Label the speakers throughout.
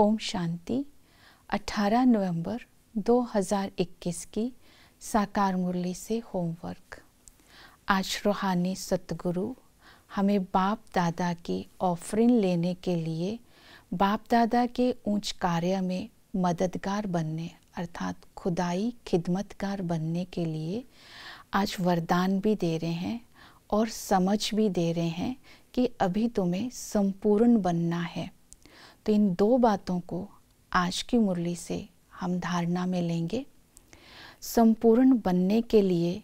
Speaker 1: ओम शांति 18 नवंबर 2021 की साकार मुरली से होमवर्क आज रूहानी सतगुरु हमें बाप दादा की ऑफरिंग लेने के लिए बाप दादा के ऊंच कार्य में मददगार बनने अर्थात खुदाई खिदमतगार बनने के लिए आज वरदान भी दे रहे हैं और समझ भी दे रहे हैं कि अभी तुम्हें संपूर्ण बनना है तो इन दो बातों को आज की मुरली से हम धारणा में लेंगे संपूर्ण बनने के लिए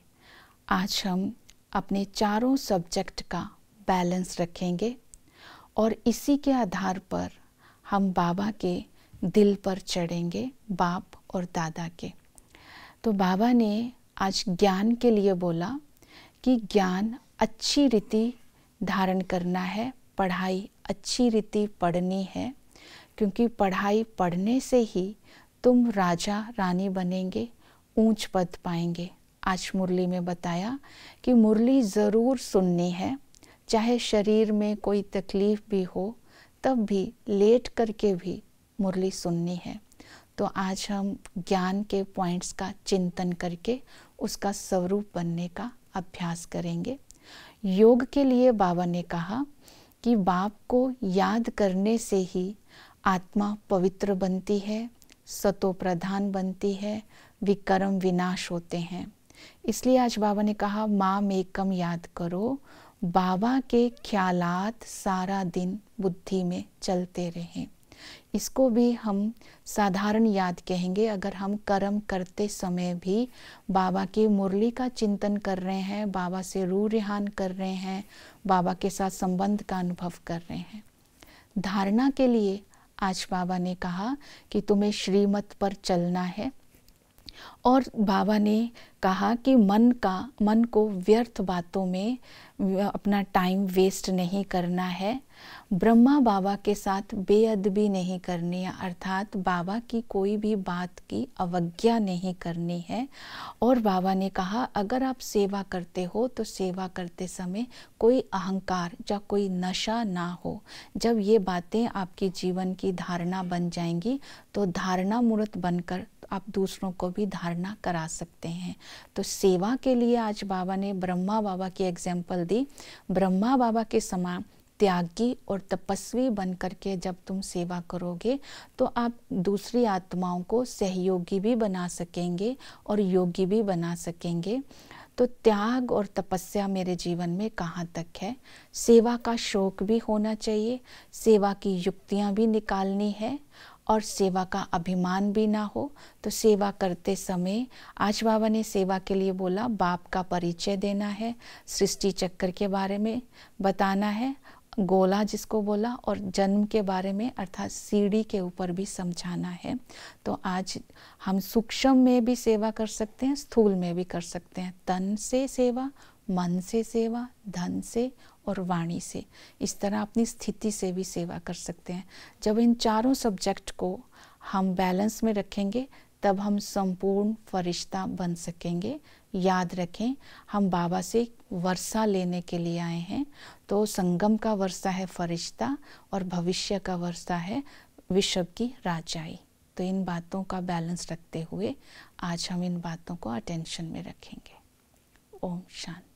Speaker 1: आज हम अपने चारों सब्जेक्ट का बैलेंस रखेंगे और इसी के आधार पर हम बाबा के दिल पर चढ़ेंगे बाप और दादा के तो बाबा ने आज ज्ञान के लिए बोला कि ज्ञान अच्छी रीति धारण करना है पढ़ाई अच्छी रीति पढ़नी है क्योंकि पढ़ाई पढ़ने से ही तुम राजा रानी बनेंगे ऊंच पद पाएंगे आज मुरली में बताया कि मुरली ज़रूर सुननी है चाहे शरीर में कोई तकलीफ़ भी हो तब भी लेट करके भी मुरली सुननी है तो आज हम ज्ञान के पॉइंट्स का चिंतन करके उसका स्वरूप बनने का अभ्यास करेंगे योग के लिए बाबा ने कहा कि बाप को याद करने से ही आत्मा पवित्र बनती है सतो प्रधान बनती है विकर्म विनाश होते हैं इसलिए आज बाबा ने कहा माँ मेकम याद करो बाबा के ख्यालात सारा दिन बुद्धि में चलते रहें इसको भी हम साधारण याद कहेंगे अगर हम कर्म करते समय भी बाबा की मुरली का चिंतन कर रहे हैं बाबा से रू रिहान कर रहे हैं बाबा के साथ संबंध का अनुभव कर रहे हैं धारणा के लिए आज बाबा ने कहा कि तुम्हें श्रीमत पर चलना है और बाबा ने कहा कि मन का मन को व्यर्थ बातों में अपना टाइम वेस्ट नहीं करना है ब्रह्मा बाबा के साथ बेअदबी नहीं करनी है अर्थात बाबा की कोई भी बात की अवज्ञा नहीं करनी है और बाबा ने कहा अगर आप सेवा करते हो तो सेवा करते समय कोई अहंकार या कोई नशा ना हो जब ये बातें आपकी जीवन की धारणा बन जाएंगी तो धारणा मूर्त बनकर आप दूसरों को भी धारणा करा सकते हैं तो सेवा के लिए आज बाबा ने ब्रह्मा बाबा की एग्जाम्पल दी ब्रह्मा बाबा के समान त्यागी और तपस्वी बन करके जब तुम सेवा करोगे तो आप दूसरी आत्माओं को सहयोगी भी बना सकेंगे और योगी भी बना सकेंगे तो त्याग और तपस्या मेरे जीवन में कहाँ तक है सेवा का शौक भी होना चाहिए सेवा की युक्तियाँ भी निकालनी है और सेवा का अभिमान भी ना हो तो सेवा करते समय आज बाबा ने सेवा के लिए बोला बाप का परिचय देना है सृष्टि चक्र के बारे में बताना है गोला जिसको बोला और जन्म के बारे में अर्थात सीढ़ी के ऊपर भी समझाना है तो आज हम सूक्ष्म में भी सेवा कर सकते हैं स्थूल में भी कर सकते हैं तन से सेवा मन से सेवा धन से और वाणी से इस तरह अपनी स्थिति से भी सेवा कर सकते हैं जब इन चारों सब्जेक्ट को हम बैलेंस में रखेंगे तब हम संपूर्ण फरिश्ता बन सकेंगे याद रखें हम बाबा से वर्षा लेने के लिए आए हैं तो संगम का वर्षा है फरिश्ता और भविष्य का वर्षा है विश्व की राजाई तो इन बातों का बैलेंस रखते हुए आज हम इन बातों को अटेंशन में रखेंगे ओम शांति